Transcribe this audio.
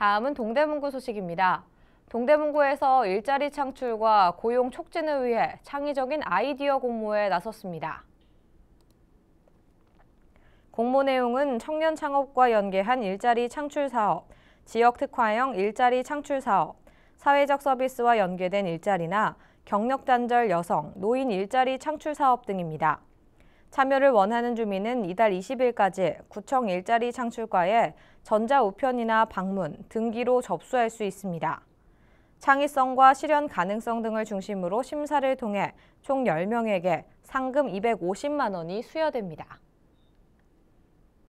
다음은 동대문구 소식입니다. 동대문구에서 일자리 창출과 고용 촉진을 위해 창의적인 아이디어 공모에 나섰습니다. 공모 내용은 청년 창업과 연계한 일자리 창출 사업, 지역 특화형 일자리 창출 사업, 사회적 서비스와 연계된 일자리나 경력 단절 여성, 노인 일자리 창출 사업 등입니다. 참여를 원하는 주민은 이달 20일까지 구청 일자리 창출과에 전자우편이나 방문, 등기로 접수할 수 있습니다. 창의성과 실현 가능성 등을 중심으로 심사를 통해 총 10명에게 상금 250만 원이 수여됩니다.